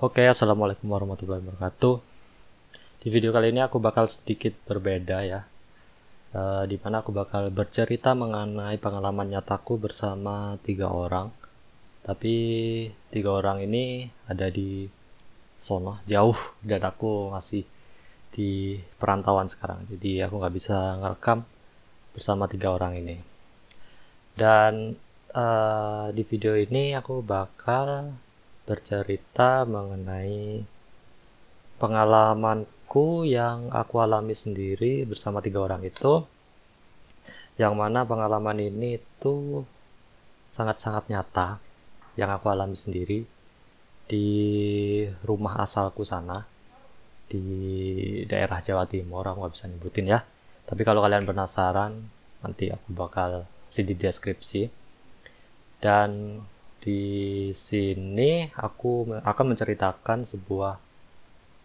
Oke, Assalamualaikum warahmatullahi wabarakatuh. Di video kali ini aku bakal sedikit berbeda ya. E, di mana aku bakal bercerita mengenai pengalaman nyataku bersama tiga orang. Tapi tiga orang ini ada di sono jauh dan aku masih di perantauan sekarang. Jadi aku nggak bisa ngerekam bersama tiga orang ini. Dan e, di video ini aku bakal bercerita mengenai pengalamanku yang aku alami sendiri bersama tiga orang itu yang mana pengalaman ini itu sangat-sangat nyata yang aku alami sendiri di rumah asalku sana di daerah Jawa Timur aku gak bisa nyebutin ya tapi kalau kalian penasaran nanti aku bakal kasih di deskripsi dan di sini aku akan menceritakan sebuah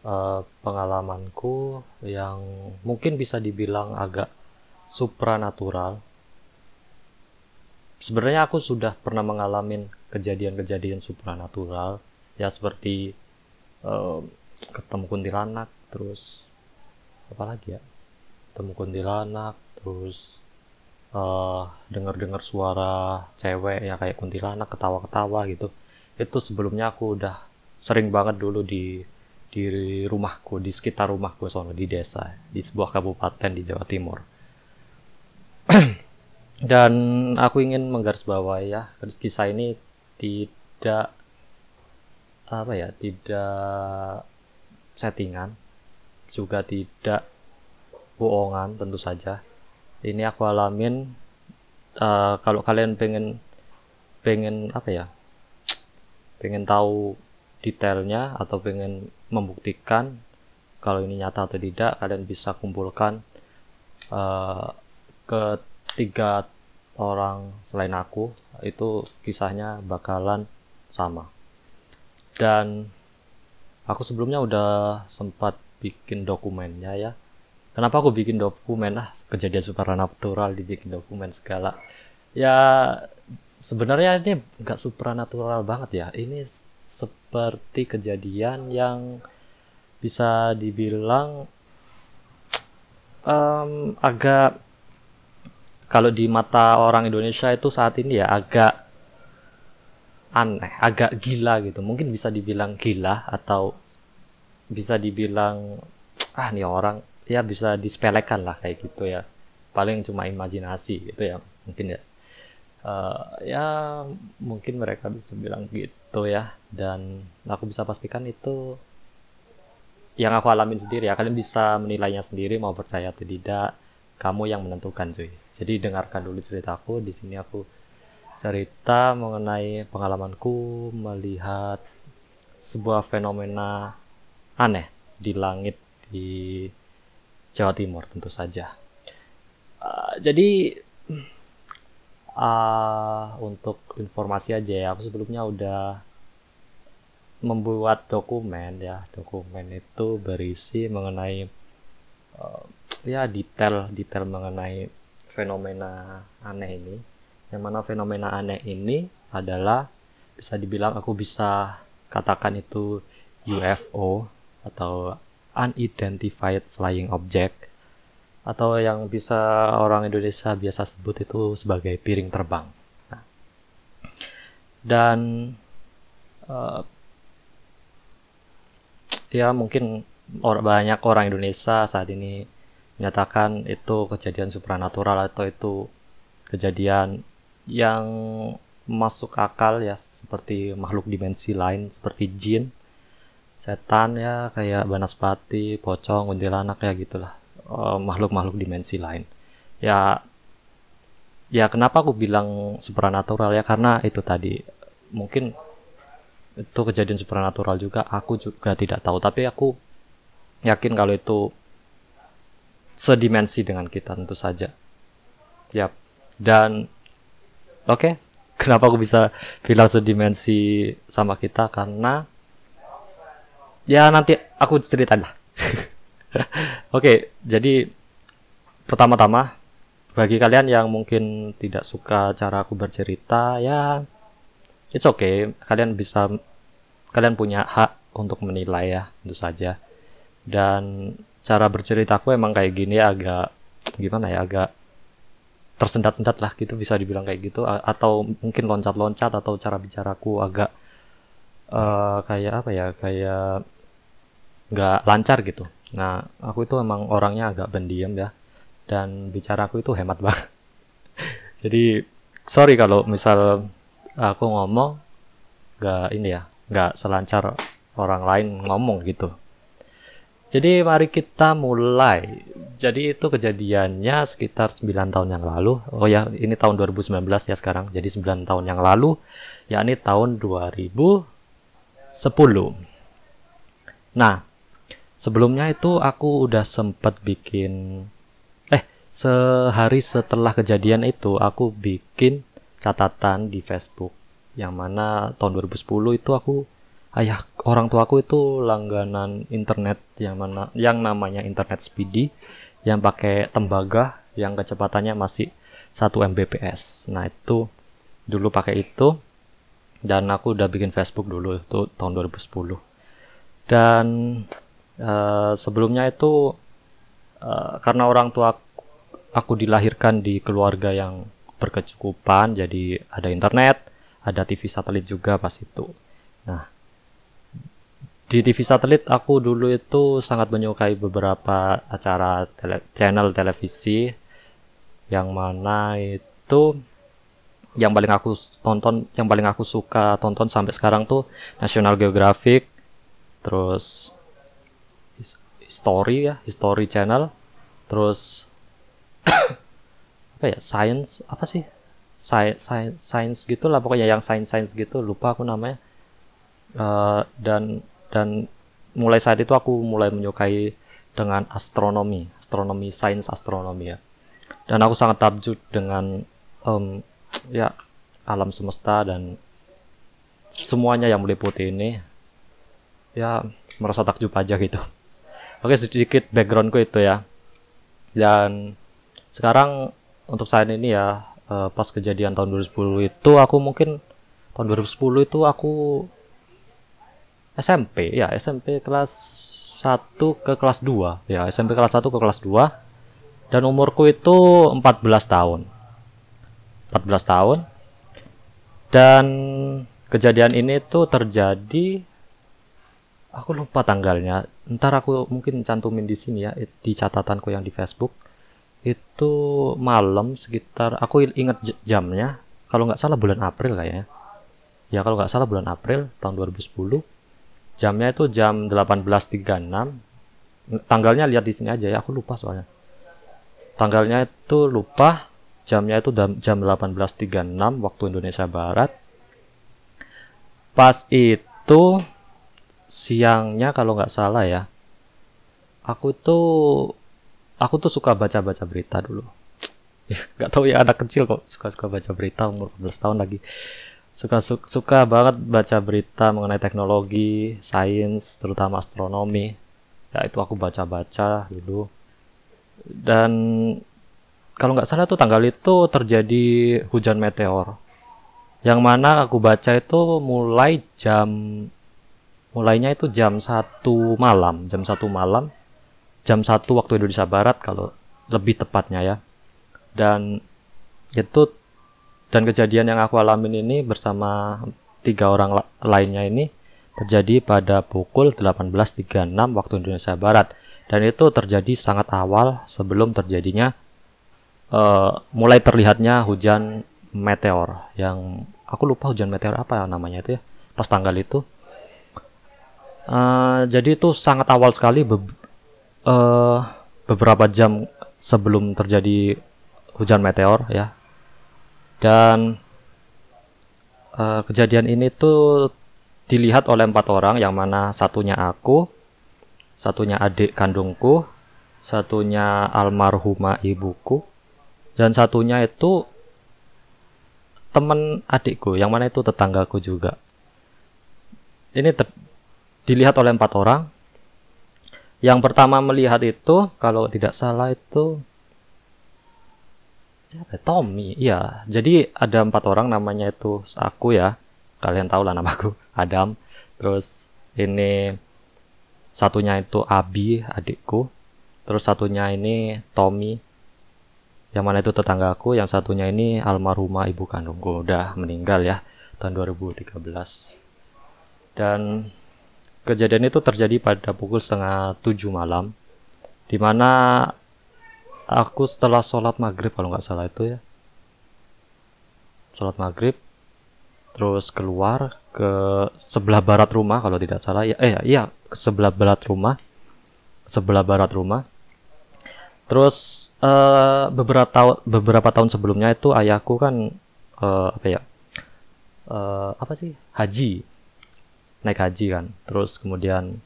uh, pengalamanku yang mungkin bisa dibilang agak supranatural. Sebenarnya aku sudah pernah mengalami kejadian-kejadian supranatural ya seperti uh, ketemu kuntilanak terus apa lagi ya ketemu kuntilanak terus uh, dengar-dengar suara cewek yang kayak kuntilanak ketawa-ketawa gitu itu sebelumnya aku udah sering banget dulu di di rumahku di sekitar rumahku soalnya di desa di sebuah kabupaten di Jawa Timur dan aku ingin menggarisbawahi ya kisah ini tidak apa ya tidak settingan juga tidak bohongan tentu saja ini aku alamin uh, kalau kalian pengen pengen apa ya pengen tahu detailnya atau pengen membuktikan kalau ini nyata atau tidak kalian bisa kumpulkan uh, ke tiga orang selain aku itu kisahnya bakalan sama dan aku sebelumnya udah sempat bikin dokumennya ya kenapa aku bikin dokumen ah kejadian supranatural dibikin dokumen segala ya sebenarnya ini nggak supranatural banget ya ini seperti kejadian yang bisa dibilang um, agak kalau di mata orang Indonesia itu saat ini ya agak aneh, agak gila gitu. Mungkin bisa dibilang gila atau bisa dibilang ah nih orang ya bisa disepelekan lah kayak gitu ya paling cuma imajinasi gitu ya mungkin ya uh, ya mungkin mereka bisa bilang gitu ya dan aku bisa pastikan itu yang aku alamin sendiri ya kalian bisa menilainya sendiri mau percaya atau tidak kamu yang menentukan cuy jadi dengarkan dulu ceritaku di sini aku cerita mengenai pengalamanku melihat sebuah fenomena aneh di langit di Jawa Timur tentu saja. Uh, jadi uh, untuk informasi aja ya, aku sebelumnya udah membuat dokumen ya. Dokumen itu berisi mengenai uh, ya detail detail mengenai fenomena aneh ini. Yang mana fenomena aneh ini adalah bisa dibilang aku bisa katakan itu UFO atau unidentified flying object atau yang bisa orang Indonesia biasa sebut itu sebagai piring terbang. Nah, dan uh, ya mungkin or banyak orang Indonesia saat ini menyatakan itu kejadian supranatural atau itu kejadian yang masuk akal ya seperti makhluk dimensi lain seperti jin setan ya kayak banaspati, pocong, kuntilanak ya gitulah eh, makhluk-makhluk dimensi lain. Ya ya kenapa aku bilang supernatural ya karena itu tadi mungkin itu kejadian supernatural juga aku juga tidak tahu tapi aku yakin kalau itu sedimensi dengan kita tentu saja. ya Dan oke, okay. kenapa aku bisa bilang sedimensi sama kita karena ya nanti aku ceritain lah. Oke, jadi pertama-tama bagi kalian yang mungkin tidak suka cara aku bercerita ya it's okay, kalian bisa kalian punya hak untuk menilai ya, tentu saja. Dan cara bercerita aku emang kayak gini agak gimana ya, agak tersendat-sendat lah gitu bisa dibilang kayak gitu atau mungkin loncat-loncat atau cara bicaraku agak uh, kayak apa ya, kayak nggak lancar gitu nah aku itu emang orangnya agak pendiam ya dan bicara aku itu hemat banget jadi sorry kalau misal aku ngomong nggak ini ya nggak selancar orang lain ngomong gitu jadi mari kita mulai jadi itu kejadiannya sekitar 9 tahun yang lalu oh ya ini tahun 2019 ya sekarang jadi 9 tahun yang lalu yakni tahun 2010 nah Sebelumnya itu aku udah sempet bikin eh sehari setelah kejadian itu aku bikin catatan di Facebook yang mana tahun 2010 itu aku ayah orang tuaku itu langganan internet yang mana yang namanya internet speedy yang pakai tembaga yang kecepatannya masih 1 Mbps. Nah, itu dulu pakai itu dan aku udah bikin Facebook dulu itu tahun 2010. Dan Eh, sebelumnya itu uh, karena orang tua aku, aku dilahirkan di keluarga yang berkecukupan jadi ada internet ada TV satelit juga pas itu nah di TV satelit aku dulu itu sangat menyukai beberapa acara tele channel televisi yang mana itu yang paling aku tonton yang paling aku suka tonton sampai sekarang tuh National Geographic terus history ya history channel terus apa ya science apa sih science science, science gitu lah pokoknya yang science science gitu lupa aku namanya uh, dan dan mulai saat itu aku mulai menyukai dengan astronomi astronomi science astronomi ya dan aku sangat takjub dengan um, ya alam semesta dan semuanya yang meliputi ini ya merasa takjub aja gitu Oke sedikit backgroundku itu ya. Dan sekarang untuk saat ini ya eh, pas kejadian tahun 2010 itu aku mungkin tahun 2010 itu aku SMP ya SMP kelas 1 ke kelas 2 ya SMP kelas 1 ke kelas 2 dan umurku itu 14 tahun 14 tahun dan kejadian ini tuh terjadi aku lupa tanggalnya ntar aku mungkin cantumin di sini ya di catatanku yang di Facebook itu malam sekitar aku inget jamnya kalau nggak salah bulan April kayaknya ya kalau nggak salah bulan April tahun 2010 jamnya itu jam 18.36 tanggalnya lihat di sini aja ya aku lupa soalnya tanggalnya itu lupa jamnya itu jam 18.36 waktu Indonesia Barat pas itu siangnya kalau nggak salah ya aku tuh aku tuh suka baca-baca berita dulu nggak tahu ya anak kecil kok suka-suka baca berita umur 14 tahun lagi suka suka banget baca berita mengenai teknologi sains terutama astronomi ya itu aku baca-baca dulu dan kalau nggak salah tuh tanggal itu terjadi hujan meteor yang mana aku baca itu mulai jam mulainya itu jam 1 malam jam 1 malam jam 1 waktu Indonesia Barat kalau lebih tepatnya ya dan itu dan kejadian yang aku alamin ini bersama tiga orang la lainnya ini terjadi pada pukul 18.36 waktu Indonesia Barat dan itu terjadi sangat awal sebelum terjadinya uh, mulai terlihatnya hujan meteor yang aku lupa hujan meteor apa namanya itu ya pas tanggal itu Uh, jadi itu sangat awal sekali be uh, beberapa jam sebelum terjadi hujan meteor ya. Dan uh, kejadian ini tuh dilihat oleh empat orang yang mana satunya aku, satunya adik kandungku, satunya almarhumah ibuku, dan satunya itu teman adikku yang mana itu tetanggaku juga. Ini ter dilihat oleh empat orang. Yang pertama melihat itu kalau tidak salah itu siapa? Tommy. Iya. Jadi ada empat orang namanya itu aku ya. Kalian tahu lah namaku Adam. Terus ini satunya itu Abi adikku. Terus satunya ini Tommy. Yang mana itu tetanggaku, yang satunya ini almarhumah ibu kandungku udah meninggal ya tahun 2013. Dan Kejadian itu terjadi pada pukul setengah tujuh malam, dimana aku setelah sholat maghrib kalau nggak salah itu ya, sholat maghrib, terus keluar ke sebelah barat rumah kalau tidak salah ya, eh iya ke sebelah barat rumah, sebelah barat rumah, terus uh, beberapa tahun beberapa tahun sebelumnya itu ayahku kan uh, apa ya, uh, apa sih haji naik haji kan terus kemudian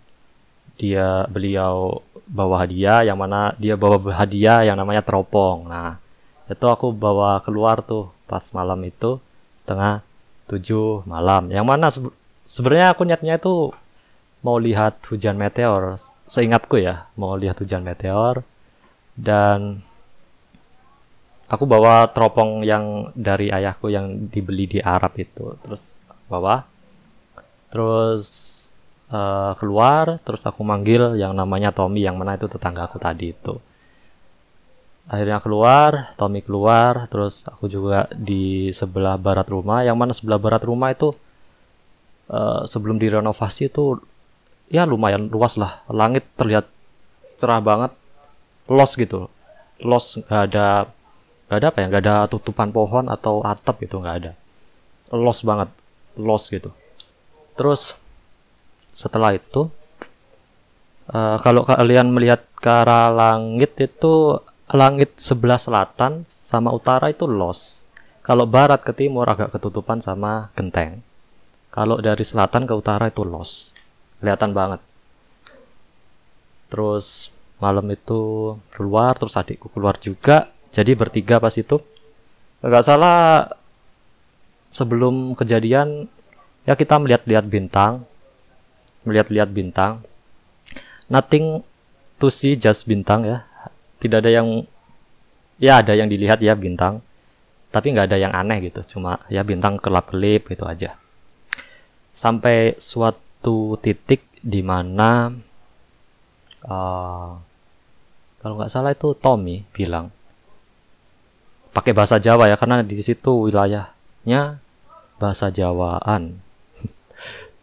dia beliau bawa hadiah yang mana dia bawa hadiah yang namanya teropong nah itu aku bawa keluar tuh pas malam itu setengah tujuh malam yang mana sebenarnya aku niatnya itu mau lihat hujan meteor seingatku ya mau lihat hujan meteor dan aku bawa teropong yang dari ayahku yang dibeli di Arab itu terus bawa terus uh, keluar terus aku manggil yang namanya Tommy yang mana itu tetangga aku tadi itu akhirnya keluar Tommy keluar terus aku juga di sebelah barat rumah yang mana sebelah barat rumah itu uh, sebelum direnovasi itu ya lumayan luas lah langit terlihat cerah banget los gitu los nggak ada nggak ada apa ya nggak ada tutupan pohon atau atap gitu nggak ada los banget los gitu Terus setelah itu uh, kalau kalian melihat ke arah langit itu langit sebelah selatan sama utara itu los. Kalau barat ke timur agak ketutupan sama genteng. Kalau dari selatan ke utara itu los. Kelihatan banget. Terus malam itu keluar, terus adikku keluar juga. Jadi bertiga pas itu. nggak salah sebelum kejadian ya kita melihat-lihat bintang melihat-lihat bintang nothing to see just bintang ya tidak ada yang ya ada yang dilihat ya bintang tapi nggak ada yang aneh gitu cuma ya bintang kelap-kelip gitu aja sampai suatu titik di mana uh, kalau nggak salah itu Tommy bilang pakai bahasa Jawa ya karena di situ wilayahnya bahasa Jawaan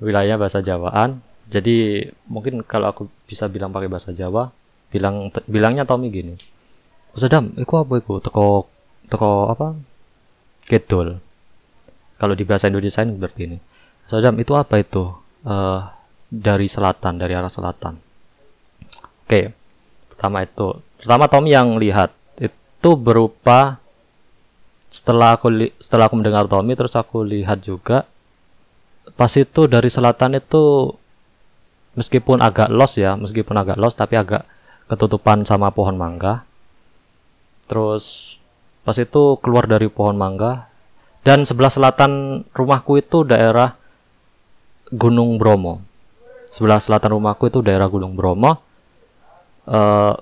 wilayah bahasa Jawaan. Jadi mungkin kalau aku bisa bilang pakai bahasa Jawa, bilang bilangnya Tommy gini. Sedam, itu apa itu, Teko teko apa? Kedol. Kalau di bahasa Indonesia ini seperti ini. Sedam itu apa itu? Uh, dari selatan, dari arah selatan. Oke. Okay. Pertama itu. Pertama Tommy yang lihat itu berupa setelah aku setelah aku mendengar Tommy terus aku lihat juga pas itu dari selatan itu meskipun agak los ya meskipun agak los tapi agak ketutupan sama pohon mangga terus pas itu keluar dari pohon mangga dan sebelah selatan rumahku itu daerah Gunung Bromo sebelah selatan rumahku itu daerah Gunung Bromo uh,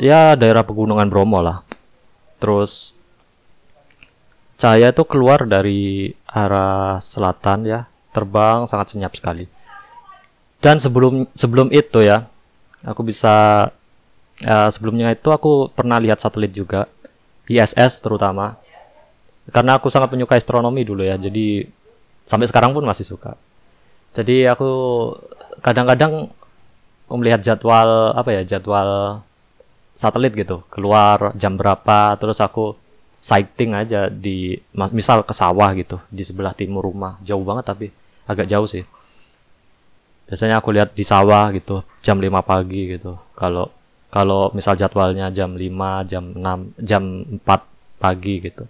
ya daerah pegunungan Bromo lah terus cahaya itu keluar dari arah selatan ya terbang sangat senyap sekali. Dan sebelum sebelum itu ya, aku bisa uh, sebelumnya itu aku pernah lihat satelit juga ISS terutama karena aku sangat menyukai astronomi dulu ya jadi sampai sekarang pun masih suka jadi aku kadang-kadang melihat jadwal apa ya jadwal satelit gitu keluar jam berapa terus aku sighting aja di misal ke sawah gitu di sebelah timur rumah jauh banget tapi agak jauh sih biasanya aku lihat di sawah gitu jam 5 pagi gitu kalau kalau misal jadwalnya jam 5 jam 6 jam 4 pagi gitu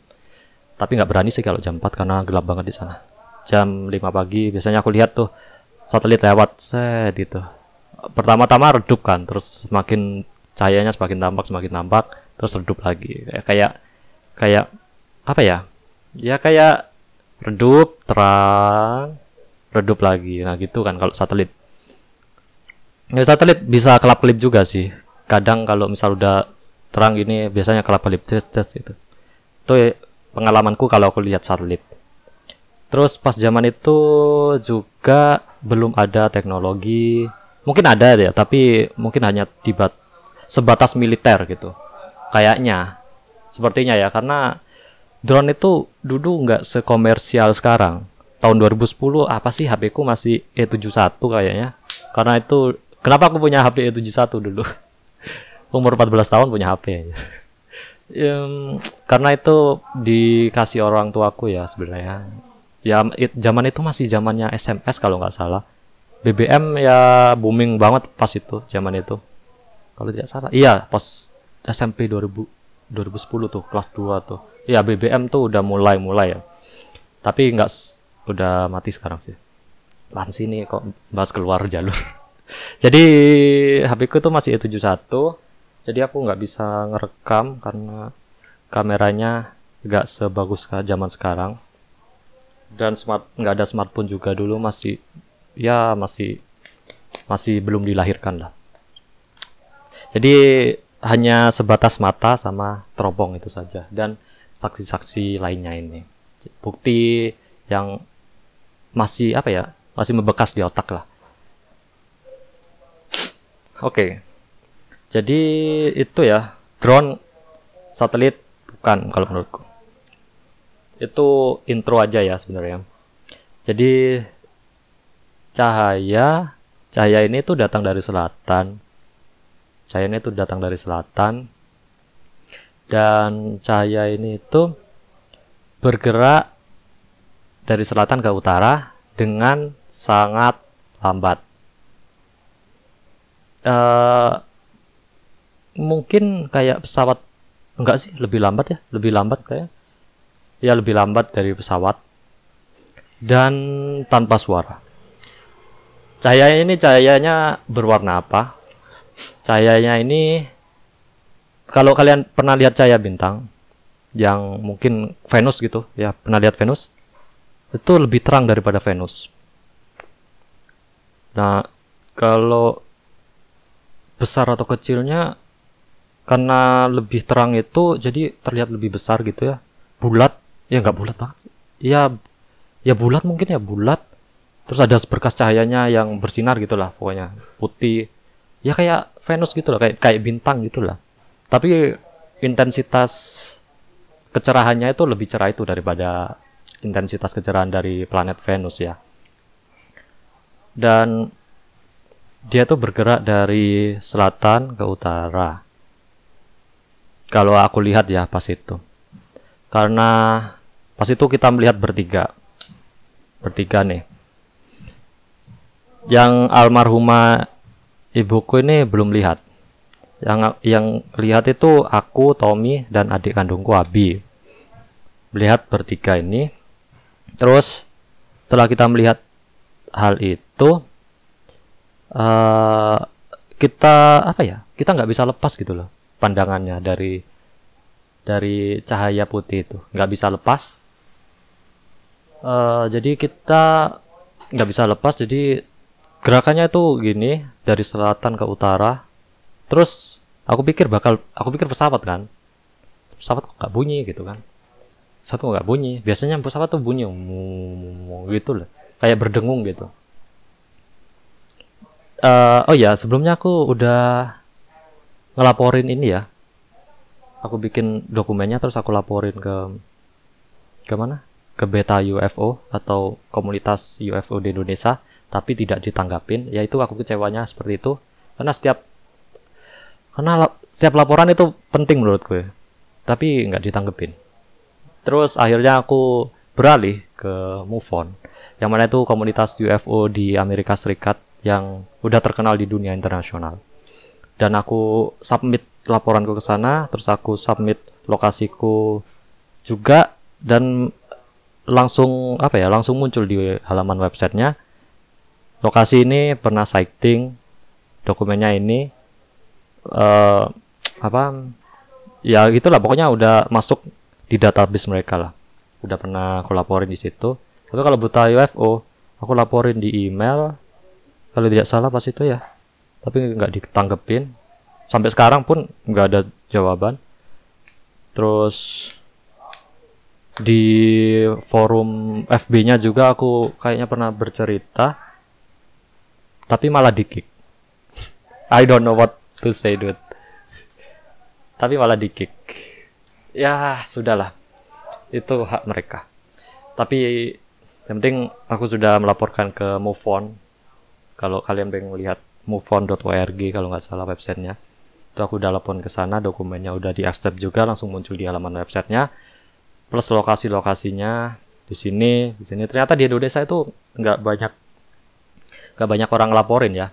tapi nggak berani sih kalau jam 4 karena gelap banget di sana jam 5 pagi biasanya aku lihat tuh satelit lewat set gitu pertama-tama redup kan terus semakin cahayanya semakin tampak semakin tampak terus redup lagi kayak kayak apa ya ya kayak redup terang redup lagi nah gitu kan kalau satelit ya satelit bisa kelap kelip juga sih kadang kalau misal udah terang ini biasanya kelap kelip tes tes gitu itu ya pengalamanku kalau aku lihat satelit terus pas zaman itu juga belum ada teknologi mungkin ada ya tapi mungkin hanya dibat sebatas militer gitu kayaknya sepertinya ya karena drone itu dulu nggak sekomersial sekarang tahun 2010 apa sih HP ku masih E71 kayaknya. Karena itu kenapa aku punya HP E71 dulu? Umur 14 tahun punya HP. um, karena itu dikasih orang tuaku ya sebenarnya. Ya it, zaman itu masih zamannya SMS kalau nggak salah. BBM ya booming banget pas itu zaman itu. Kalau tidak salah. Iya, pas SMP 2000 2010 tuh kelas 2 tuh. Iya, BBM tuh udah mulai-mulai ya. Tapi nggak udah mati sekarang sih lan sini kok bahas keluar jalur jadi HP ku tuh masih E71 jadi aku nggak bisa ngerekam karena kameranya nggak sebagus zaman sekarang dan smart nggak ada smartphone juga dulu masih ya masih masih belum dilahirkan lah jadi hanya sebatas mata sama teropong itu saja dan saksi-saksi lainnya ini bukti yang masih apa ya masih membekas di otak lah oke okay. jadi itu ya drone satelit bukan kalau menurutku itu intro aja ya sebenarnya jadi cahaya cahaya ini tuh datang dari selatan cahaya ini tuh datang dari selatan dan cahaya ini itu bergerak dari selatan ke utara dengan sangat lambat. Uh, mungkin kayak pesawat enggak sih lebih lambat ya lebih lambat kayak ya lebih lambat dari pesawat dan tanpa suara Cahaya ini cahayanya berwarna apa cahayanya ini kalau kalian pernah lihat cahaya bintang yang mungkin Venus gitu ya pernah lihat Venus itu lebih terang daripada Venus. Nah, kalau besar atau kecilnya karena lebih terang itu jadi terlihat lebih besar gitu ya. Bulat, ya nggak bulat banget sih. Ya ya bulat mungkin ya bulat. Terus ada berkas cahayanya yang bersinar gitu lah pokoknya. Putih. Ya kayak Venus gitu loh, kayak kayak bintang gitu lah. Tapi intensitas kecerahannya itu lebih cerah itu daripada intensitas kejaran dari planet Venus ya. Dan dia tuh bergerak dari selatan ke utara. Kalau aku lihat ya pas itu. Karena pas itu kita melihat bertiga. Bertiga nih. Yang almarhumah ibuku ini belum lihat. Yang yang lihat itu aku, Tommy dan adik kandungku Abi. Melihat bertiga ini Terus setelah kita melihat hal itu uh, kita apa ya? Kita nggak bisa lepas gitu loh pandangannya dari dari cahaya putih itu, nggak bisa lepas. Uh, jadi kita nggak bisa lepas. Jadi gerakannya itu gini dari selatan ke utara. Terus aku pikir bakal aku pikir pesawat kan. Pesawat kok nggak bunyi gitu kan satu nggak bunyi biasanya pesawat tuh bunyi gitu loh kayak berdengung gitu uh, oh ya sebelumnya aku udah ngelaporin ini ya aku bikin dokumennya terus aku laporin ke ke mana ke beta UFO atau komunitas UFO di Indonesia tapi tidak ditanggapin yaitu aku kecewanya seperti itu karena setiap karena setiap laporan itu penting menurutku gue ya. tapi nggak ditanggepin Terus akhirnya aku beralih ke MoveOn, yang mana itu komunitas UFO di Amerika Serikat yang udah terkenal di dunia internasional. Dan aku submit laporanku ke sana, terus aku submit lokasiku juga dan langsung apa ya langsung muncul di halaman websitenya lokasi ini pernah sighting dokumennya ini uh, apa ya gitulah pokoknya udah masuk di database mereka lah udah pernah aku laporin di situ tapi kalau buta UFO aku laporin di email kalau tidak salah pas itu ya tapi nggak ditanggepin sampai sekarang pun nggak ada jawaban terus di forum FB-nya juga aku kayaknya pernah bercerita tapi malah dikik I don't know what to say dude tapi malah dikik ya sudahlah itu hak mereka tapi yang penting aku sudah melaporkan ke move on kalau kalian pengen lihat moveon.org kalau nggak salah websitenya itu aku udah lapor ke sana dokumennya udah di accept juga langsung muncul di halaman websitenya plus lokasi lokasinya di sini di sini ternyata di Indonesia itu nggak banyak nggak banyak orang laporin ya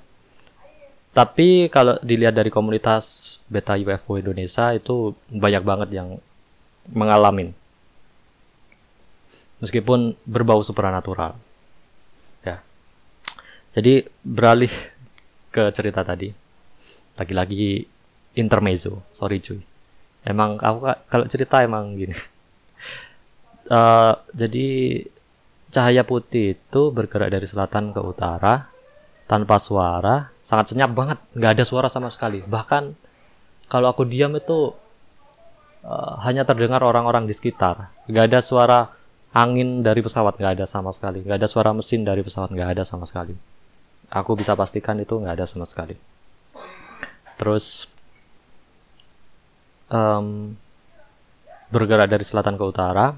tapi kalau dilihat dari komunitas beta UFO Indonesia itu banyak banget yang mengalami meskipun berbau supranatural ya jadi beralih ke cerita tadi lagi-lagi intermezzo sorry cuy emang aku kalau cerita emang gini uh, jadi cahaya putih itu bergerak dari selatan ke utara tanpa suara sangat senyap banget nggak ada suara sama sekali bahkan kalau aku diam itu Eh, hanya terdengar orang-orang di sekitar. Gak ada suara angin dari pesawat, gak ada sama sekali. Gak ada suara mesin dari pesawat, gak ada sama sekali. Aku bisa pastikan itu gak ada sama sekali. Terus um, bergerak dari selatan ke utara.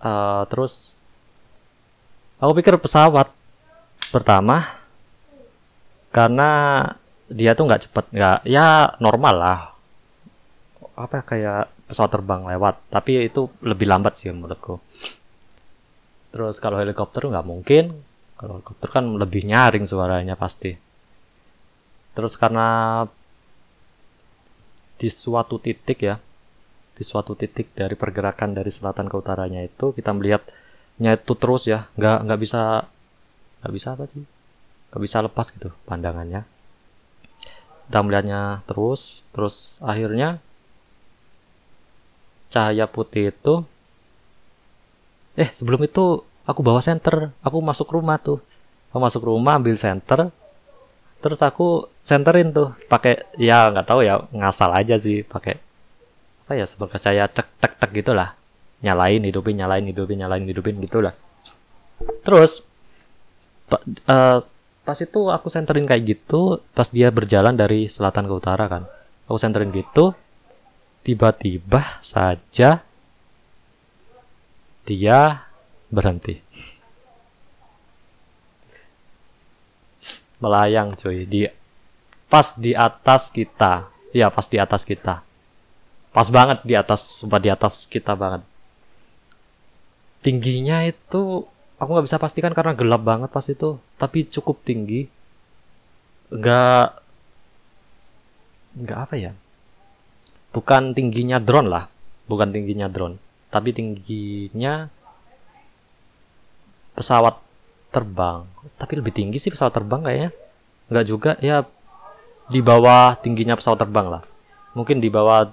Uh, terus aku pikir pesawat pertama karena dia tuh nggak cepet nggak ya normal lah apa ya, kayak pesawat terbang lewat tapi ya itu lebih lambat sih menurutku terus kalau helikopter nggak mungkin kalau helikopter kan lebih nyaring suaranya pasti terus karena di suatu titik ya di suatu titik dari pergerakan dari selatan ke utaranya itu kita melihat itu terus ya nggak nggak bisa nggak bisa apa sih nggak bisa lepas gitu pandangannya kita melihatnya terus terus akhirnya cahaya putih itu eh sebelum itu aku bawa senter aku masuk rumah tuh aku masuk rumah ambil senter terus aku senterin tuh pakai ya nggak tahu ya ngasal aja sih pakai apa ya sebagai cahaya cek tek tek gitulah nyalain hidupin nyalain hidupin nyalain hidupin gitulah terus pa, uh, pas itu aku senterin kayak gitu pas dia berjalan dari selatan ke utara kan aku senterin gitu tiba-tiba saja dia berhenti. Melayang cuy, di pas di atas kita. ya pas di atas kita. Pas banget di atas, sumpah di atas kita banget. Tingginya itu aku nggak bisa pastikan karena gelap banget pas itu, tapi cukup tinggi. nggak nggak apa ya? bukan tingginya drone lah bukan tingginya drone tapi tingginya pesawat terbang tapi lebih tinggi sih pesawat terbang kayaknya nggak juga ya di bawah tingginya pesawat terbang lah mungkin di bawah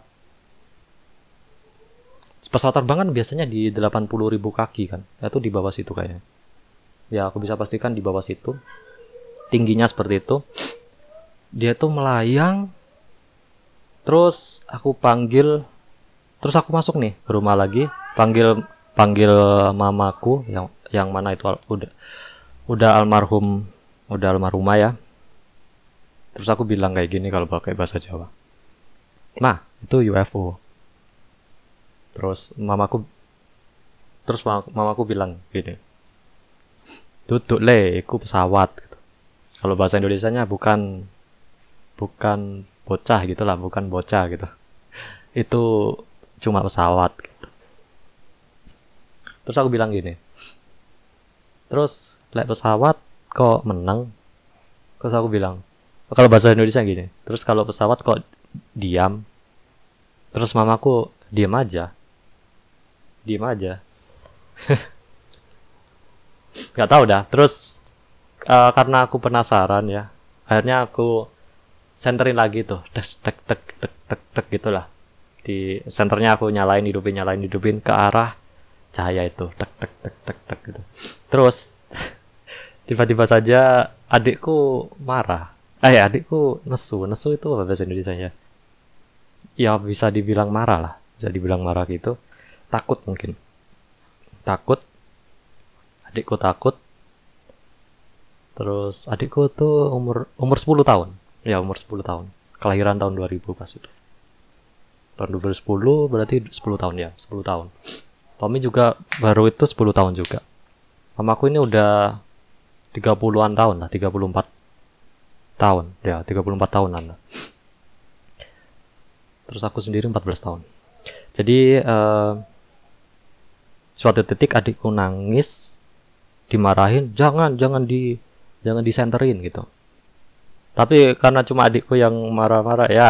pesawat terbang kan biasanya di 80.000 kaki kan itu ya, di bawah situ kayaknya ya aku bisa pastikan di bawah situ tingginya seperti itu dia tuh melayang terus aku panggil terus aku masuk nih ke rumah lagi panggil panggil mamaku yang yang mana itu al, udah udah almarhum udah almarhumah ya terus aku bilang kayak gini kalau pakai bahasa Jawa nah itu UFO terus mamaku terus mamaku bilang gini Tutup le itu pesawat gitu. kalau bahasa Indonesia nya bukan bukan bocah gitu lah bukan bocah gitu itu cuma pesawat gitu. terus aku bilang gini terus lek pesawat kok menang terus aku bilang kalau bahasa Indonesia gini terus kalau pesawat kok diam terus mamaku diam aja diam aja nggak tahu dah terus uh, karena aku penasaran ya akhirnya aku senterin lagi tuh tek tek tek tek tek tek gitulah di senternya aku nyalain hidupin nyalain hidupin ke arah cahaya itu tek tek tek tek tek gitu terus tiba-tiba saja adikku marah eh ya, adikku nesu nesu itu apa bahasa Indonesia nya ya bisa dibilang marah lah bisa dibilang marah gitu takut mungkin takut adikku takut terus adikku tuh umur umur 10 tahun ya umur 10 tahun kelahiran tahun 2000 pas itu tahun 2010 berarti 10 tahun ya 10 tahun Tommy juga baru itu 10 tahun juga mamaku ini udah 30-an tahun lah 34 tahun ya 34 tahunan lah terus aku sendiri 14 tahun jadi uh, suatu titik adikku nangis dimarahin jangan jangan di jangan disenterin gitu tapi karena cuma adikku yang marah-marah ya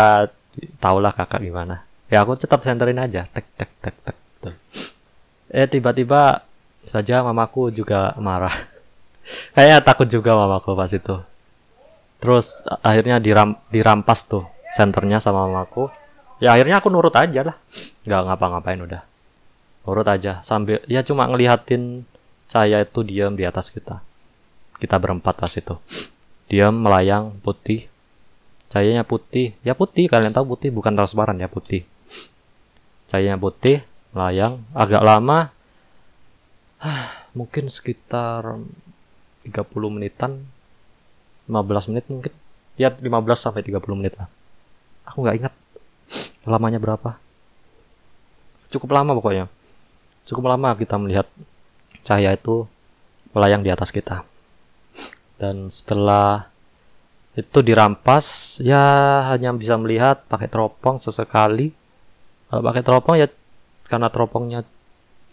tahulah kakak gimana ya aku tetap senterin aja tek tek tek tek tuh. eh tiba-tiba saja mamaku juga marah kayaknya takut juga mamaku pas itu terus akhirnya diram dirampas tuh senternya sama mamaku ya akhirnya aku nurut aja lah nggak ngapa-ngapain udah nurut aja sambil ya cuma ngelihatin cahaya itu diam di atas kita kita berempat pas itu dia melayang putih cahayanya putih ya putih kalian tahu putih bukan transparan ya putih cahayanya putih melayang agak lama mungkin sekitar 30 menitan 15 menit mungkin ya 15 sampai 30 menit lah aku nggak ingat lamanya berapa cukup lama pokoknya cukup lama kita melihat cahaya itu melayang di atas kita dan setelah itu dirampas ya hanya bisa melihat pakai teropong sesekali kalau pakai teropong ya karena teropongnya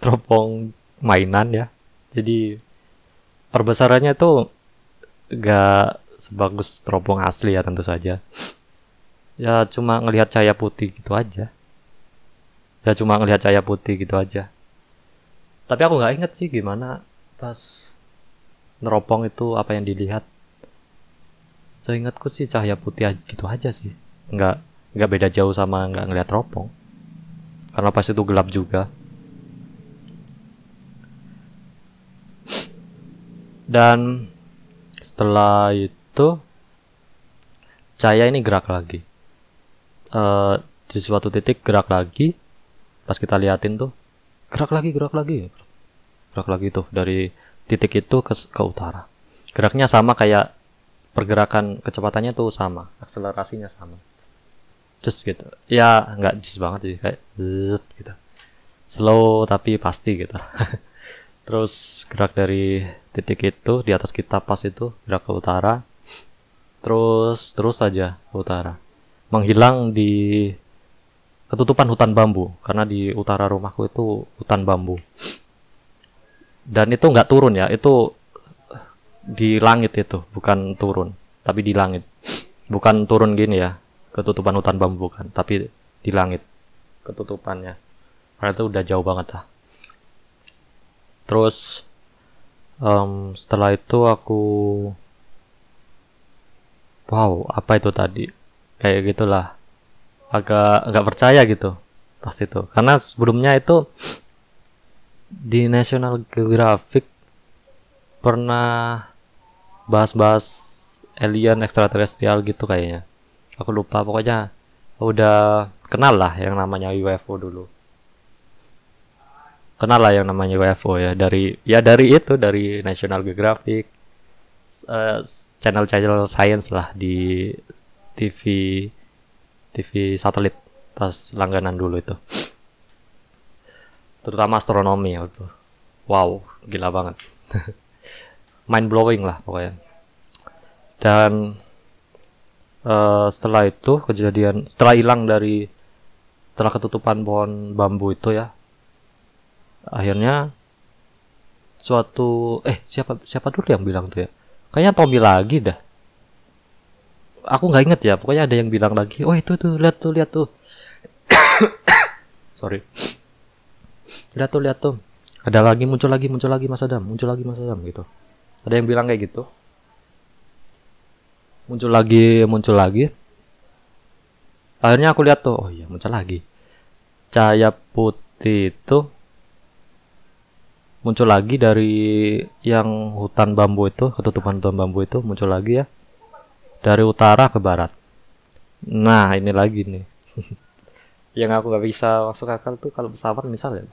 teropong mainan ya jadi perbesarannya itu gak sebagus teropong asli ya tentu saja ya cuma ngelihat cahaya putih gitu aja ya cuma ngelihat cahaya putih gitu aja tapi aku nggak inget sih gimana pas neropong itu apa yang dilihat Saya ingatku sih cahaya putih gitu aja sih nggak nggak beda jauh sama nggak ngeliat teropong karena pas itu gelap juga dan setelah itu cahaya ini gerak lagi uh, di suatu titik gerak lagi pas kita liatin tuh gerak lagi gerak lagi gerak lagi tuh dari titik itu ke, ke utara. Geraknya sama kayak pergerakan kecepatannya tuh sama, akselerasinya sama. Just gitu. Ya nggak just banget sih kayak zzz, gitu. Slow tapi pasti gitu. Terus gerak dari titik itu di atas kita pas itu gerak ke utara. Terus terus saja ke utara. Menghilang di ketutupan hutan bambu karena di utara rumahku itu hutan bambu dan itu nggak turun ya itu di langit itu bukan turun tapi di langit bukan turun gini ya ketutupan hutan bambu bukan tapi di langit ketutupannya karena itu udah jauh banget lah terus um, setelah itu aku wow apa itu tadi kayak gitulah agak nggak percaya gitu pas itu karena sebelumnya itu di National Geographic pernah bahas-bahas alien ekstraterestrial gitu kayaknya aku lupa pokoknya udah kenal lah yang namanya UFO dulu kenal lah yang namanya UFO ya dari ya dari itu dari National Geographic eh, channel-channel uh, science lah di TV TV satelit pas langganan dulu itu terutama astronomi waktu wow gila banget mind blowing lah pokoknya dan uh, setelah itu kejadian setelah hilang dari setelah ketutupan pohon bambu itu ya akhirnya suatu eh siapa siapa dulu yang bilang tuh ya kayaknya Tommy lagi dah aku nggak inget ya pokoknya ada yang bilang lagi oh itu tuh lihat tuh lihat tuh sorry lihat tuh lihat tuh ada lagi muncul lagi muncul lagi Mas Adam muncul lagi Mas Adam gitu ada yang bilang kayak gitu muncul lagi muncul lagi akhirnya aku lihat tuh oh iya muncul lagi cahaya putih itu muncul lagi dari yang hutan bambu itu ketutupan hutan bambu itu muncul lagi ya dari utara ke barat nah ini lagi nih yang aku nggak bisa masuk akal tuh kalau pesawat misalnya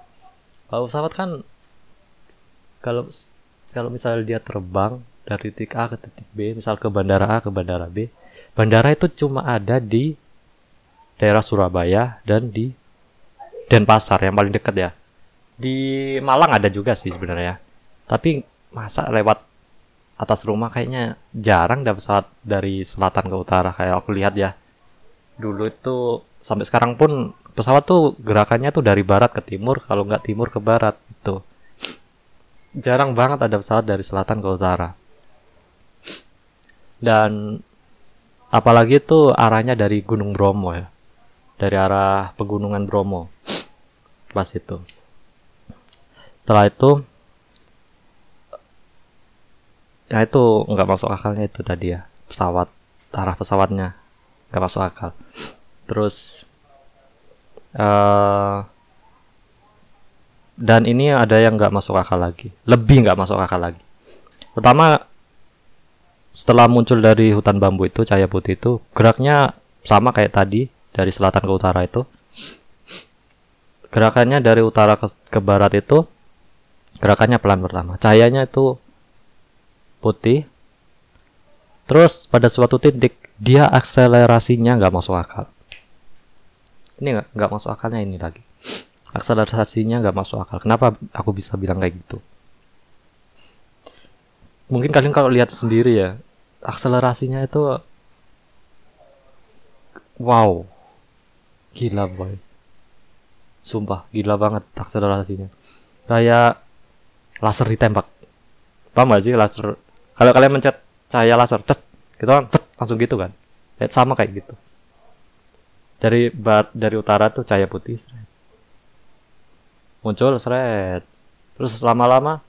kalau pesawat kan kalau kalau misalnya dia terbang dari titik A ke titik B, misal ke bandara A ke bandara B, bandara itu cuma ada di daerah Surabaya dan di Denpasar yang paling dekat ya. Di Malang ada juga sih sebenarnya. Tapi masa lewat atas rumah kayaknya jarang dapat pesawat dari selatan ke utara kayak aku lihat ya. Dulu itu sampai sekarang pun pesawat tuh gerakannya tuh dari barat ke timur kalau nggak timur ke barat itu jarang banget ada pesawat dari selatan ke utara dan apalagi itu arahnya dari Gunung Bromo ya dari arah pegunungan Bromo pas itu setelah itu ya itu nggak masuk akalnya itu tadi ya pesawat arah pesawatnya nggak masuk akal terus uh, dan ini ada yang nggak masuk akal lagi lebih nggak masuk akal lagi pertama setelah muncul dari hutan bambu itu cahaya putih itu geraknya sama kayak tadi dari selatan ke utara itu gerakannya dari utara ke, ke barat itu gerakannya pelan pertama cahayanya itu putih terus pada suatu titik dia akselerasinya nggak masuk akal ini nggak masuk akalnya ini lagi akselerasinya nggak masuk akal kenapa aku bisa bilang kayak gitu mungkin kalian kalau lihat sendiri ya akselerasinya itu wow gila boy sumpah gila banget akselerasinya kayak laser ditembak paham gak sih laser kalau kalian mencet cahaya laser cet gitu kan cet, langsung gitu kan sama kayak gitu dari bat dari utara tuh cahaya putih seret. muncul seret terus lama-lama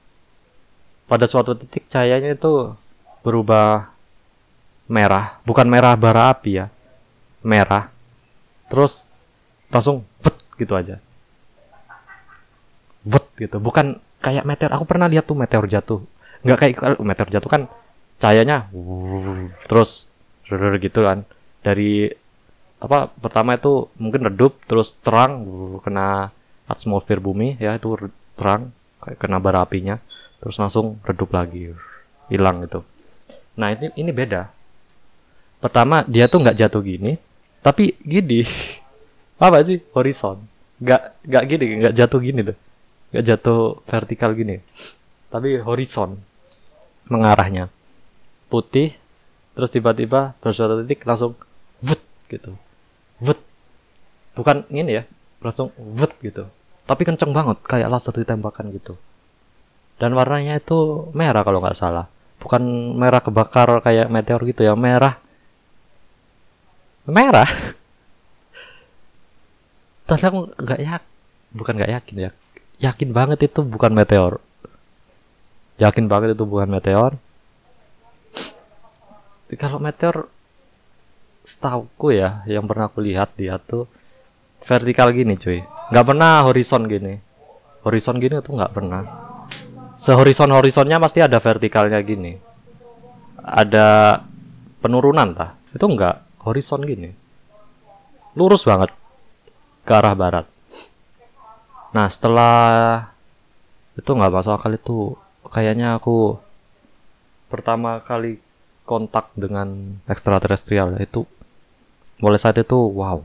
pada suatu titik cahayanya itu berubah merah bukan merah bara api ya merah terus langsung vet gitu aja vet gitu bukan kayak meteor aku pernah lihat tuh meteor jatuh nggak kayak meteor jatuh kan cahayanya terus gitu kan dari apa pertama itu mungkin redup terus terang kena atmosfer bumi ya itu terang kayak kena bara apinya terus langsung redup lagi hilang gitu nah ini ini beda pertama dia tuh nggak jatuh gini tapi gini apa sih horizon nggak nggak gini nggak jatuh gini tuh nggak jatuh vertikal gini tapi horizon mengarahnya putih terus tiba-tiba terus satu titik langsung gitu vet bukan ini ya langsung vet gitu tapi kenceng banget kayak laser ditembakkan gitu dan warnanya itu merah kalau nggak salah bukan merah kebakar kayak meteor gitu ya merah merah tapi aku nggak yak bukan nggak yakin ya yakin banget itu bukan meteor yakin banget itu bukan meteor kalau meteor setauku ya yang pernah aku lihat dia tuh vertikal gini cuy nggak pernah horizon gini horizon gini tuh nggak pernah sehorizon horizonnya pasti ada vertikalnya gini ada penurunan tah itu nggak horizon gini lurus banget ke arah barat nah setelah itu nggak masuk akal itu kayaknya aku pertama kali kontak dengan ekstraterestrial itu mulai saat itu wow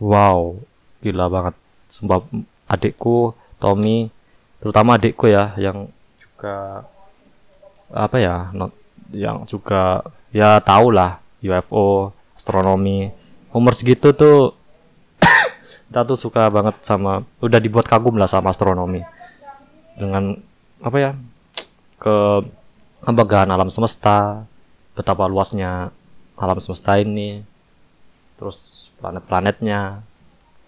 wow gila banget sebab adikku Tommy terutama adikku ya yang juga apa ya not, yang juga ya tau lah UFO astronomi umur segitu tuh kita tuh suka banget sama udah dibuat kagum lah sama astronomi dengan apa ya ke kemegahan alam semesta betapa luasnya alam semesta ini terus planet-planetnya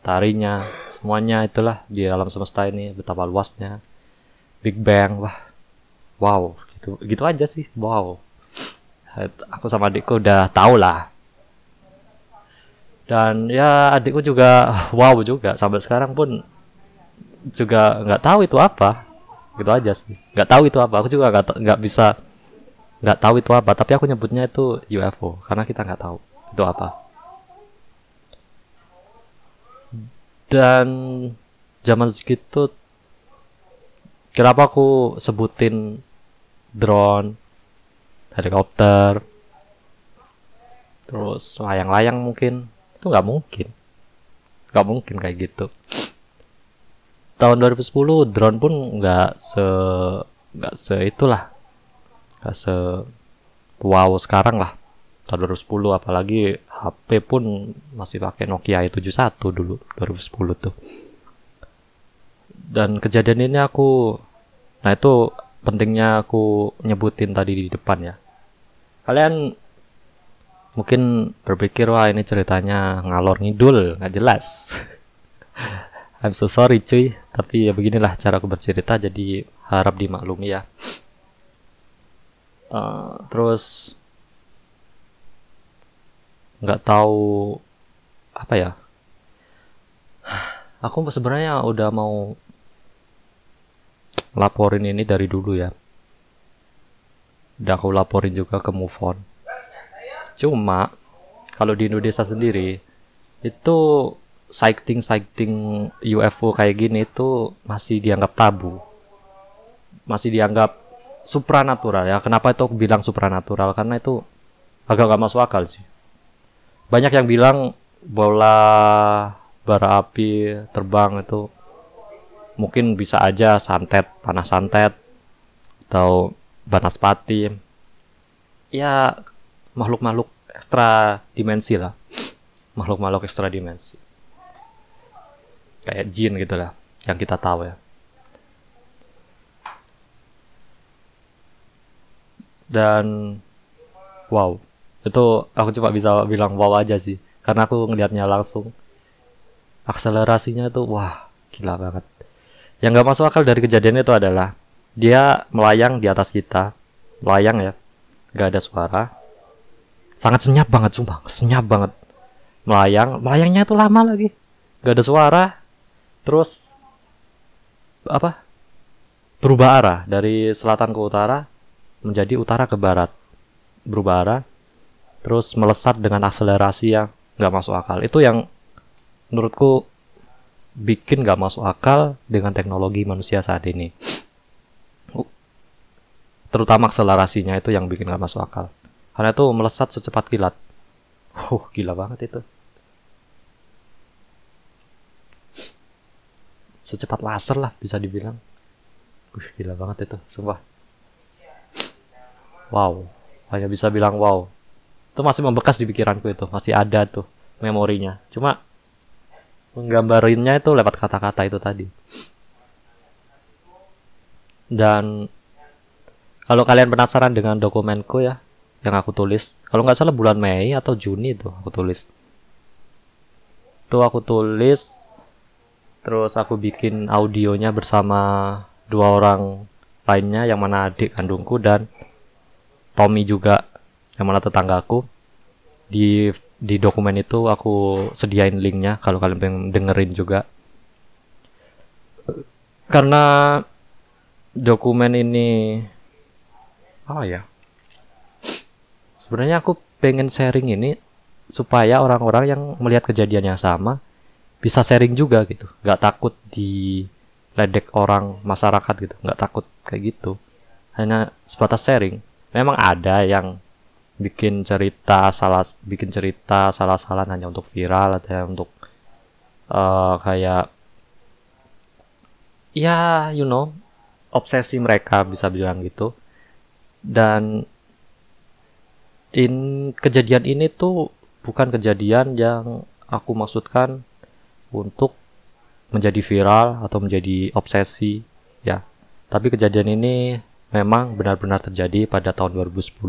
tarinya semuanya itulah di alam semesta ini betapa luasnya Big Bang wah wow gitu gitu aja sih wow aku sama adikku udah tau lah dan ya adikku juga wow juga sampai sekarang pun juga nggak tahu itu apa gitu aja sih nggak tahu itu apa aku juga nggak bisa nggak tahu itu apa tapi aku nyebutnya itu UFO karena kita nggak tahu itu apa dan zaman segitu kenapa aku sebutin drone helikopter terus layang-layang mungkin itu nggak mungkin nggak mungkin kayak gitu tahun 2010 drone pun nggak se nggak se itulah gak se wow sekarang lah tahun 2010 apalagi HP pun masih pakai Nokia i71 dulu 2010 tuh dan kejadian ini aku nah itu pentingnya aku nyebutin tadi di depan ya kalian mungkin berpikir wah ini ceritanya ngalor ngidul nggak jelas I'm so sorry cuy tapi ya beginilah cara aku bercerita jadi harap dimaklumi ya uh, terus nggak tahu apa ya aku sebenarnya udah mau laporin ini dari dulu ya udah aku laporin juga ke move on cuma kalau di Indonesia sendiri itu sighting sighting UFO kayak gini itu masih dianggap tabu masih dianggap supranatural ya. Kenapa itu aku bilang supranatural? Karena itu agak gak masuk akal sih. Banyak yang bilang bola bara api terbang itu mungkin bisa aja santet, panas santet atau banaspati. Ya makhluk-makhluk ekstra dimensi lah. Makhluk-makhluk ekstra dimensi. Kayak jin gitu lah yang kita tahu ya. dan wow itu aku cuma bisa bilang wow aja sih karena aku ngelihatnya langsung akselerasinya itu wah gila banget yang gak masuk akal dari kejadian itu adalah dia melayang di atas kita melayang ya gak ada suara sangat senyap banget cuma senyap banget melayang melayangnya itu lama lagi gak ada suara terus apa berubah arah dari selatan ke utara menjadi utara ke barat berubah arah terus melesat dengan akselerasi yang nggak masuk akal itu yang menurutku bikin nggak masuk akal dengan teknologi manusia saat ini terutama akselerasinya itu yang bikin nggak masuk akal karena itu melesat secepat kilat oh gila banget itu secepat laser lah bisa dibilang Wih, gila banget itu, sumpah wow hanya bisa bilang wow itu masih membekas di pikiranku itu masih ada tuh memorinya cuma menggambarinnya itu lewat kata-kata itu tadi dan kalau kalian penasaran dengan dokumenku ya yang aku tulis kalau nggak salah bulan Mei atau Juni itu aku tulis tuh aku tulis terus aku bikin audionya bersama dua orang lainnya yang mana adik kandungku dan Tommy juga yang mana tetanggaku di di dokumen itu aku sediain linknya kalau kalian pengen dengerin juga karena dokumen ini apa oh ya sebenarnya aku pengen sharing ini supaya orang-orang yang melihat kejadian yang sama bisa sharing juga gitu nggak takut di ledek orang masyarakat gitu nggak takut kayak gitu hanya sebatas sharing memang ada yang bikin cerita salah bikin cerita salah-salah hanya untuk viral atau yang untuk uh, kayak ya you know obsesi mereka bisa bilang gitu dan in kejadian ini tuh bukan kejadian yang aku maksudkan untuk menjadi viral atau menjadi obsesi ya tapi kejadian ini memang benar-benar terjadi pada tahun 2010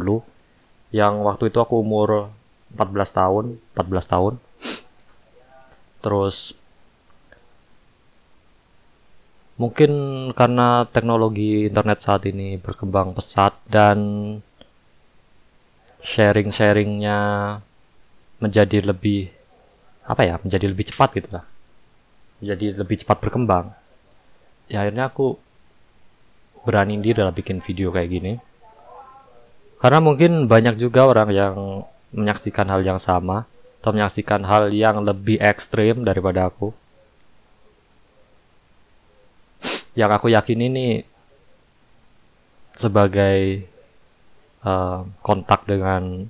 yang waktu itu aku umur 14 tahun, 14 tahun. Terus mungkin karena teknologi internet saat ini berkembang pesat dan sharing-sharingnya menjadi lebih apa ya menjadi lebih cepat gitu lah jadi lebih cepat berkembang ya akhirnya aku berani dia dalam bikin video kayak gini karena mungkin banyak juga orang yang menyaksikan hal yang sama atau menyaksikan hal yang lebih ekstrim daripada aku yang aku yakin ini sebagai uh, kontak dengan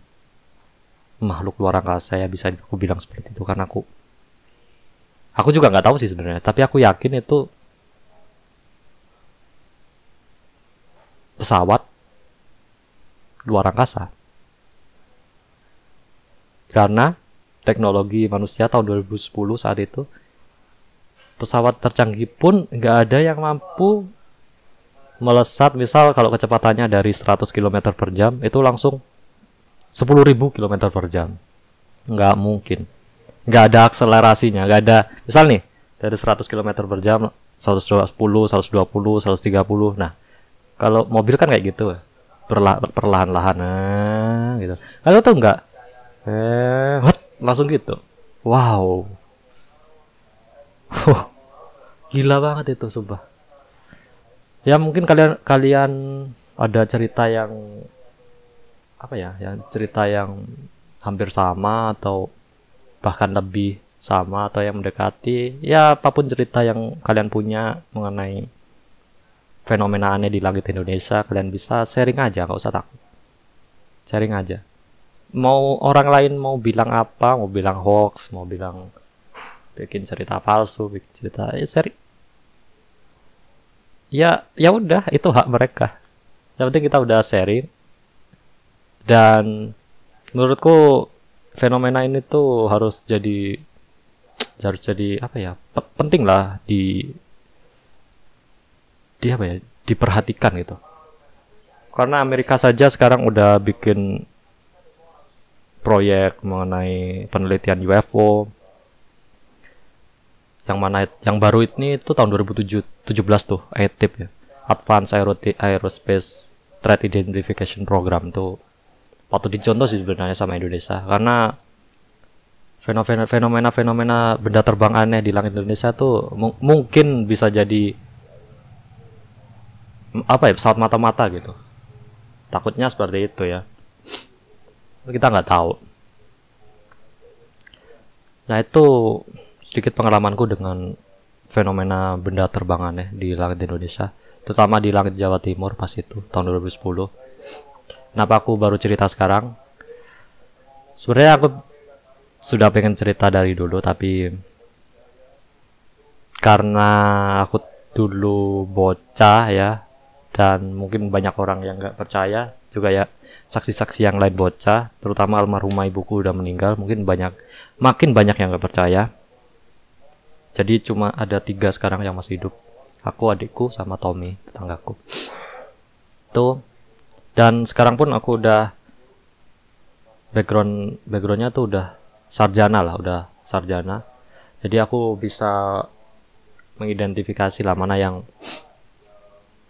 makhluk luar angkasa ya bisa aku bilang seperti itu karena aku aku juga nggak tahu sih sebenarnya tapi aku yakin itu pesawat luar angkasa. Karena teknologi manusia tahun 2010 saat itu pesawat tercanggih pun nggak ada yang mampu melesat misal kalau kecepatannya dari 100 km per jam itu langsung 10.000 km per jam nggak mungkin nggak ada akselerasinya nggak ada misal nih dari 100 km per jam 110 120 130 nah kalau mobil kan kayak gitu, perla perlahan-lahan nah, gitu. Kalau tuh enggak, eh, what? langsung gitu. Wow, wow, gila banget itu sumpah. Ya mungkin kalian kalian ada cerita yang apa ya, yang cerita yang hampir sama atau bahkan lebih sama atau yang mendekati ya apapun cerita yang kalian punya mengenai fenomena aneh di langit Indonesia kalian bisa sharing aja nggak usah takut sharing aja mau orang lain mau bilang apa mau bilang hoax mau bilang bikin cerita palsu bikin cerita eh, sharing ya ya udah itu hak mereka yang penting kita udah sharing dan menurutku fenomena ini tuh harus jadi harus jadi apa ya penting lah di di apa ya diperhatikan gitu karena Amerika saja sekarang udah bikin proyek mengenai penelitian UFO yang mana yang baru ini itu tahun 2017 tuh ATIP ya Advanced Aero Aerospace Threat Identification Program tuh patut dicontoh sih sebenarnya sama Indonesia karena fenomena fenomena benda terbang aneh di langit Indonesia tuh mungkin bisa jadi apa ya pesawat mata-mata gitu takutnya seperti itu ya kita nggak tahu nah itu sedikit pengalamanku dengan fenomena benda terbangannya di langit Indonesia terutama di langit Jawa Timur pas itu tahun 2010 kenapa aku baru cerita sekarang sebenarnya aku sudah pengen cerita dari dulu tapi karena aku dulu bocah ya dan mungkin banyak orang yang nggak percaya juga ya saksi-saksi yang lain bocah terutama almarhumah ibuku udah meninggal mungkin banyak makin banyak yang nggak percaya jadi cuma ada tiga sekarang yang masih hidup aku adikku sama Tommy tetanggaku tuh dan sekarang pun aku udah background backgroundnya tuh udah sarjana lah udah sarjana jadi aku bisa mengidentifikasi lah mana yang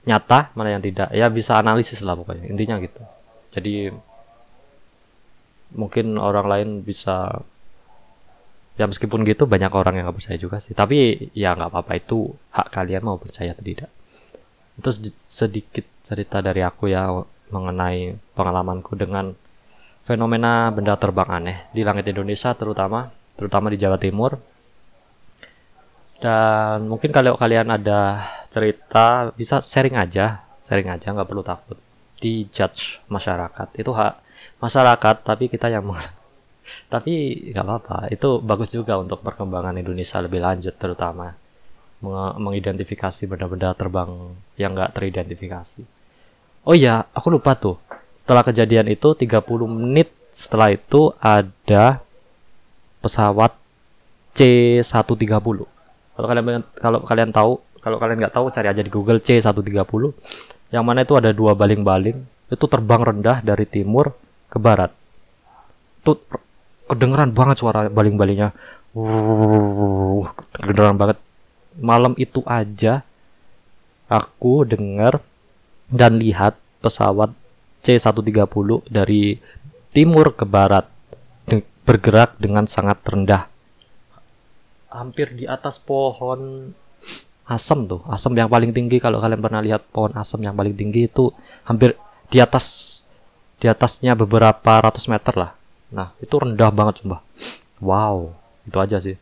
nyata mana yang tidak ya bisa analisis lah pokoknya intinya gitu jadi mungkin orang lain bisa ya meskipun gitu banyak orang yang nggak percaya juga sih tapi ya nggak apa-apa itu hak kalian mau percaya atau tidak itu sedikit cerita dari aku ya mengenai pengalamanku dengan fenomena benda terbang aneh di langit Indonesia terutama terutama di Jawa Timur dan mungkin kalau kalian ada cerita bisa sharing aja sharing aja nggak perlu takut di judge masyarakat itu hak masyarakat tapi kita yang tapi nggak apa-apa itu bagus juga untuk perkembangan Indonesia lebih lanjut terutama meng mengidentifikasi benda-benda terbang yang nggak teridentifikasi oh iya aku lupa tuh setelah kejadian itu 30 menit setelah itu ada pesawat C130 kalau kalian kalau kalian tahu, kalau kalian nggak tahu cari aja di Google C130. Yang mana itu ada dua baling-baling, itu terbang rendah dari timur ke barat. Itu kedengeran banget suara baling-balingnya. kedengeran banget. Malam itu aja aku dengar dan lihat pesawat C130 dari timur ke barat bergerak dengan sangat rendah hampir di atas pohon asem tuh asem yang paling tinggi kalau kalian pernah lihat pohon asem yang paling tinggi itu hampir di atas di atasnya beberapa ratus meter lah nah itu rendah banget sumpah wow itu aja sih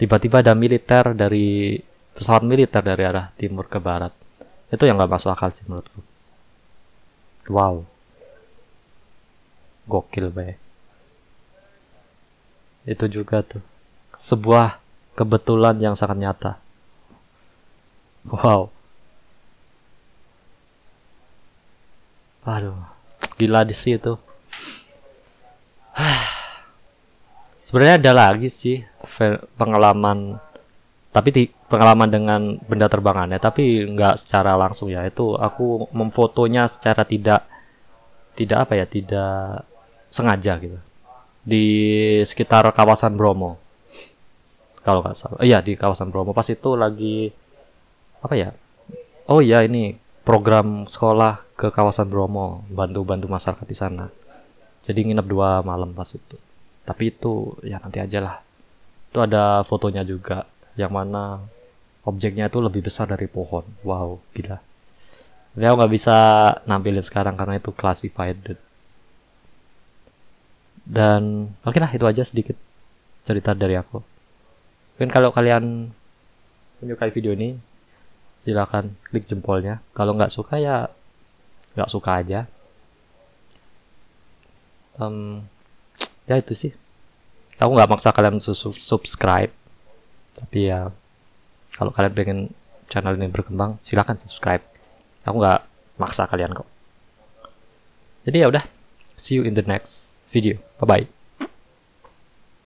tiba-tiba ada militer dari pesawat militer dari arah timur ke barat itu yang gak masuk akal sih menurutku wow gokil be itu juga tuh sebuah kebetulan yang sangat nyata. Wow. Aduh, gila di situ. Sebenarnya ada lagi sih pengalaman tapi di pengalaman dengan benda terbangannya tapi nggak secara langsung ya itu aku memfotonya secara tidak tidak apa ya tidak sengaja gitu di sekitar kawasan Bromo kalau nggak salah. Iya di kawasan Bromo pas itu lagi apa ya? Oh iya ini program sekolah ke kawasan Bromo bantu-bantu masyarakat di sana. Jadi nginep dua malam pas itu. Tapi itu ya nanti aja lah. Itu ada fotonya juga yang mana objeknya itu lebih besar dari pohon. Wow, gila. aku nggak bisa nampilin sekarang karena itu classified. Dan oke okay lah itu aja sedikit cerita dari aku. Mungkin kalau kalian menyukai video ini, silahkan klik jempolnya. Kalau nggak suka ya nggak suka aja. Um, ya itu sih. Aku nggak maksa kalian subscribe, tapi ya kalau kalian pengen channel ini berkembang, silahkan subscribe. Aku nggak maksa kalian kok. Jadi ya udah, see you in the next video. Bye bye.